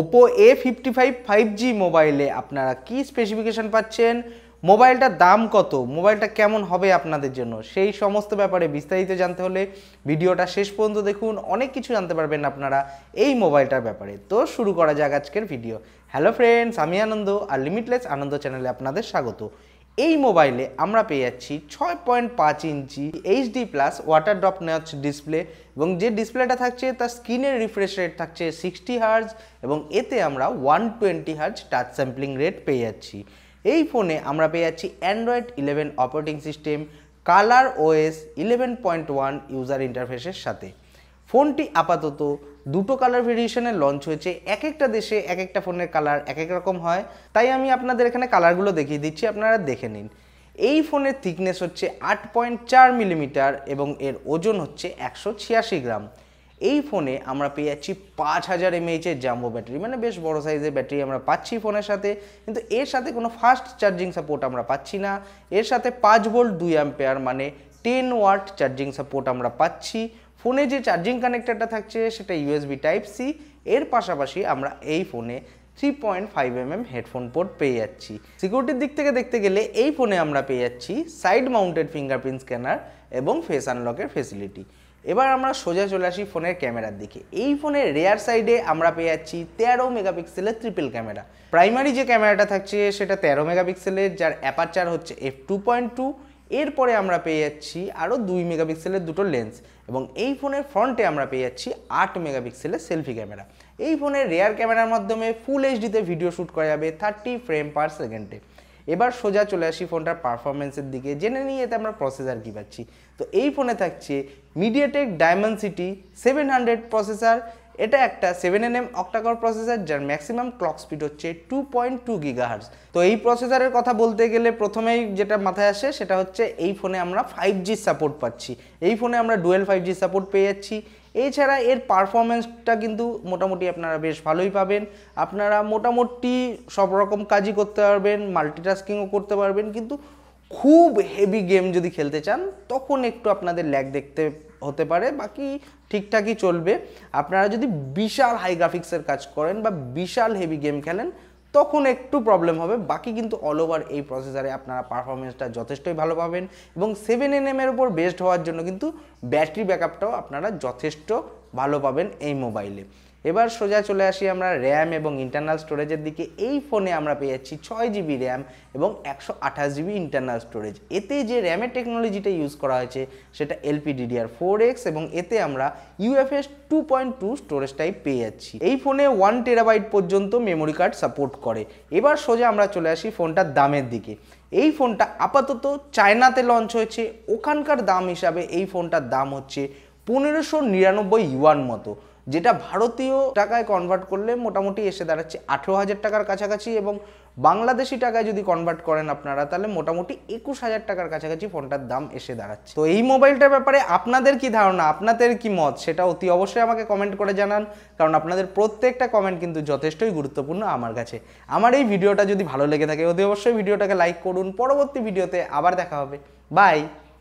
Oppo A fifty five five G মোবাইলে আপনারা কি স্পেসিফিকেশান পাচ্ছেন মোবাইলটার দাম কত মোবাইলটা কেমন হবে আপনাদের জন্য সেই সমস্ত ব্যাপারে বিস্তারিত জানতে হলে ভিডিওটা শেষ পর্যন্ত দেখুন অনেক কিছু জানতে পারবেন আপনারা এই মোবাইলটার ব্যাপারে তো শুরু করা যাক আজকের ভিডিও হ্যালো ফ্রেন্ডস আমি আনন্দ আর লিমিটলেস আনন্দ চ্যানেলে আপনাদের স্বাগত এই মোবাইলে আমরা পেয়ে যাচ্ছি ছয় পয়েন্ট পাঁচ inch HD plus water drop notch display এবং যে ডিসপ্লেটা থাকছে তার স্ক্রিনের রিফ্রেশ রেট থাকছে সিক্সটি হার্জ এবং এতে আমরা one twenty hertz touch sampling rate পেয়ে যাচ্ছি এই ফোনে আমরা পেয়ে যাচ্ছি Android eleven operating system colour OS eleven point one user ইন্টারফেসের সাথে ফোনটি আপাতত দুটো কালার ভেরিয়েশনের লঞ্চ হয়েছে এক একটা দেশে এক একটা ফোনের কালার এক এক রকম হয় তাই আমি আপনাদের এখানে কালারগুলো দেখিয়ে দিচ্ছি আপনারা দেখে নিন এই ফোনের থিকনেস হচ্ছে আট পয়েন্ট চার মিলিমিটার এবং এর ওজন হচ্ছে একশো ছিয়াশি গ্রাম এই ফোনে আমরা পেয়ে যাচ্ছি পাঁচ হাজার এমএইচের জাম্বো ব্যাটারি মানে বেশ বড় সাইজের ব্যাটারি আমরা পাচ্ছি ফোনের সাথে কিন্তু এর সাথে কোনো ফাস্ট চার্জিং সাপোর্ট আমরা পাচ্ছি না এর সাথে পাঁচ ভোল্ট দুই অ্যাম্পেয়ার মানে টেন ওয়াট চার্জিং সাপোর্ট আমরা পাচ্ছি ফোনে যে চার্জিং কানেক্টারটা থাকছে সেটা ইউএসবি টাইপ সি এর পাশাপাশি আমরা এই ফোনে three point five M M headphone port পেয়ে যাচ্ছি সিকিউরিটির দিক থেকে দেখতে গেলে এই ফোনে আমরা পেয়ে যাচ্ছি সাইড মাউন্টেড ফিঙ্গারপ্রিন্ট স্ক্যানার এবং ফেস আনলকের ফেসিলিটি এবার আমরা সোজা চলে আসি ফোনের ক্যামেরার দিকে এই ফোনের রেয়ার সাইডে আমরা পেয়ে যাচ্ছি তেরো মেগাপিক্সেলের ট্রিপল ক্যামেরা প্রাইমারি যে ক্যামেরাটা থাকছে সেটা তেরো মেগাপিক্সেলের যার অ্যাপারচার হচ্ছে এফ টু পয়েন্ট টু এরপরে আমরা পেয়ে যাচ্ছি আরও দুই মেগাপিক্সেলের দুটো লেন্স এবং এই ফোনের ফ্রন্টে আমরা পেয়ে যাচ্ছি আট মেগাপিক্সেলের সেলফি ক্যামেরা এই ফোনের রেয়ার ক্যামেরার মাধ্যমে ফুল এইচডিতে ভিডিও শ্যুট করা যাবে থার্টি ফ্রেম পার সেকেন্ডে এবার সোজা চলে আসি ফোনটার পারফরমেন্সের দিকে জেনে নিয়ে এতে আমরা প্রসেসার কী পাচ্ছি তো এই ফোনে থাকছে MediaTek Dimensity seven hundred processor এটা একটা seven N M octacore processor যার ম্যাক্সিমাম ক্লক স্পিড হচ্ছে টু পয়েন্ট টু গিগাহার্স তো এই প্রসেসরের কথা বলতে গেলে প্রথমেই যেটা মাথায় আসে সেটা হচ্ছে এই ফোনে আমরা ফাইভ জি সাপোর্ট পাচ্ছি এই ফোনে আমরা ডুয়েল ফাইভ জি সাপোর্ট পেয়ে যাচ্ছি এছাড়া এর পারফরমেন্সটা কিন্তু মোটামুটি আপনারা বেশ ভালোই পাবেন আপনারা মোটামুটি সব রকম কাজই করতে পারবেন মাল্টিটাস্কিংও করতে পারবেন কিন্তু খুব হেভি গেম যদি খেলতে চান তখন একটু আপনাদের ল্যাগ দেখতে হতে পারে বাকি ঠিকঠাকই চলবে আপনারা যদি বিশাল হাই গ্রাফিক্সের কাজ করেন বা বিশাল হেভি গেম খেলেন তখন একটু প্রবলেম হবে বাকি কিন্তু অল ওভার এই প্রসেসারে আপনারা পারফরমেন্সটা যথেষ্টই ভালো পাবেন এবং সেভেন এন এমের ওপর বেস্ট হওয়ার জন্য কিন্তু ব্যাটারি ব্যাকআপটাও আপনারা যথেষ্ট ভালো পাবেন এই মোবাইলে এবার সোজা চলে আসি আমরা র্যাম এবং ইন্টারনাল স্টোরেজের দিকে এই ফোনে আমরা পেয়ে যাচ্ছি ছয় জিবি র্যাম এবং একশো আঠাশ জিবি ইন্টারনাল স্টোরেজ এতে যে র্যামের টেকনোলজিটা ইউজ করা হয়েছে সেটা এলপিডিডিআর ফোর এক্স এবং এতে আমরা UFS two point two storage type পেয়ে যাচ্ছি এই ফোনে ওয়ান টেরাবাইট পর্যন্ত মেমোরি কার্ড সাপোর্ট করে এবার সোজা আমরা চলে আসি ফোনটার দামের দিকে এই ফোনটা আপাতত চায়নাতে লঞ্চ হয়েছে ওখানকার দাম হিসাবে এই ফোনটার দাম হচ্ছে পনেরোশো নিরানব্বই ইউয়ান মতো যেটা ভারতীয় টাকায় কনভার্ট করলে মোটামুটি এসে দাঁড়াচ্ছে আঠেরো হাজার টাকার কাছাকাছি এবং বাংলাদেশি টাকায় যদি কনভার্ট করেন আপনারা তাহলে মোটামুটি একুশ হাজার টাকার কাছাকাছি ফোনটার দাম এসে দাঁড়াচ্ছে তো এই মোবাইলটার ব্যাপারে আপনাদের কি ধারণা আপনাদের কি মত সেটা অতি অবশ্যই আমাকে কমেন্ট করে জানান কারণ আপনাদের প্রত্যেকটা কমেন্ট কিন্তু যথেষ্টই গুরুত্বপূর্ণ আমার কাছে আমার এই ভিডিওটা যদি ভালো লেগে থাকে অতি অবশ্যই ভিডিওটাকে লাইক করুন পরবর্তী ভিডিওতে আবার দেখা হবে বাই